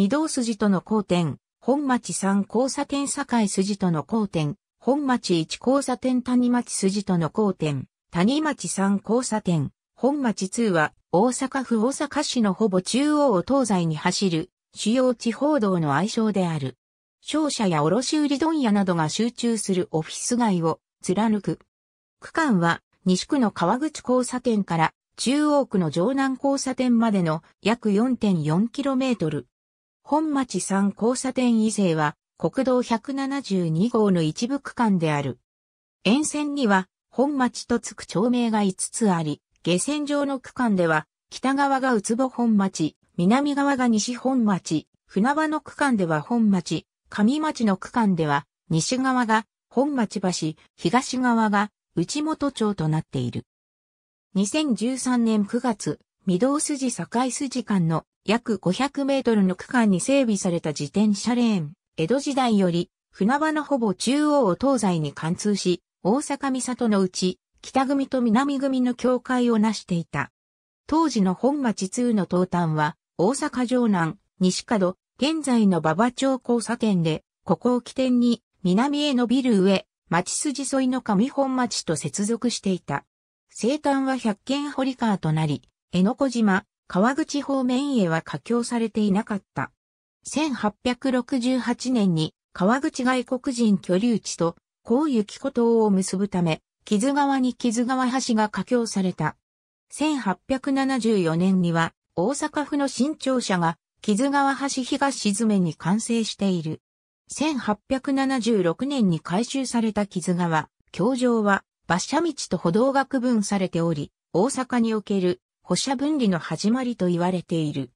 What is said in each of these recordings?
御堂筋との交点、本町3交差点境筋との交点、本町1交差点谷町筋との交点、谷町3交差点、本町2は大阪府大阪市のほぼ中央を東西に走る主要地方道の愛称である。商社や卸売問屋などが集中するオフィス街を貫く。区間は西区の川口交差点から中央区の城南交差点までの約 4.4km。本町3交差点以西は国道172号の一部区間である。沿線には本町とつく町名が5つあり、下線上の区間では北側が宇都保本町、南側が西本町、船場の区間では本町、上町の区間では西側が本町橋、東側が内本町となっている。2013年9月、御堂筋境筋間の約500メートルの区間に整備された自転車レーン、江戸時代より船場のほぼ中央を東西に貫通し、大阪三里のうち北組と南組の境界を成していた。当時の本町通の東端は大阪城南、西角、現在の馬場町交差点で、ここを起点に南へ伸びる上、町筋沿いの上本町と接続していた。生誕は百軒堀川となり、江ノ小島、川口方面へは架橋されていなかった。1868年に川口外国人居留地と高雪古島を結ぶため、木津川に木津川橋が架橋された。1874年には大阪府の新庁舎が木津川橋東沈めに完成している。1876年に改修された木津川、橋上は馬車道と歩道が区分されており、大阪における保射分離の始まりと言われている。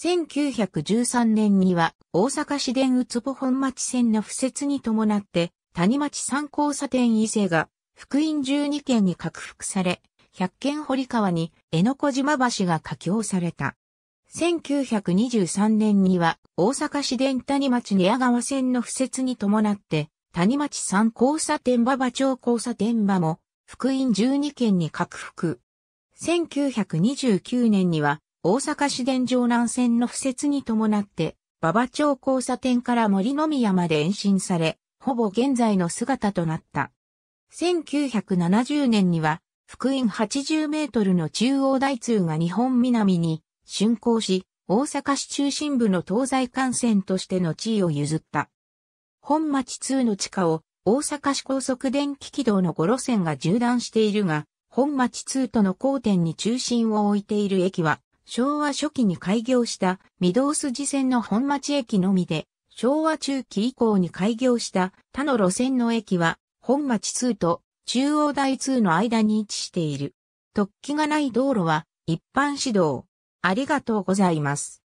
1913年には大阪市電宇都本町線の付設に伴って谷町三交差点伊勢が福音12県に拡幅され、百軒件堀川に江ノ小島橋が架橋された。1923年には大阪市電谷町寝屋川線の付設に伴って谷町三交差点馬場町交差点馬も福音12県に拡幅。1929年には大阪市電城南線の敷設に伴って、馬場町交差点から森の宮まで延伸され、ほぼ現在の姿となった。1970年には、福音80メートルの中央大通が日本南に竣工し、大阪市中心部の東西幹線としての地位を譲った。本町通の地下を大阪市高速電気軌道の5路線が縦断しているが、本町通との交点に中心を置いている駅は、昭和初期に開業した御堂筋線の本町駅のみで、昭和中期以降に開業した他の路線の駅は、本町通と中央台通の間に位置している。突起がない道路は一般指導。ありがとうございます。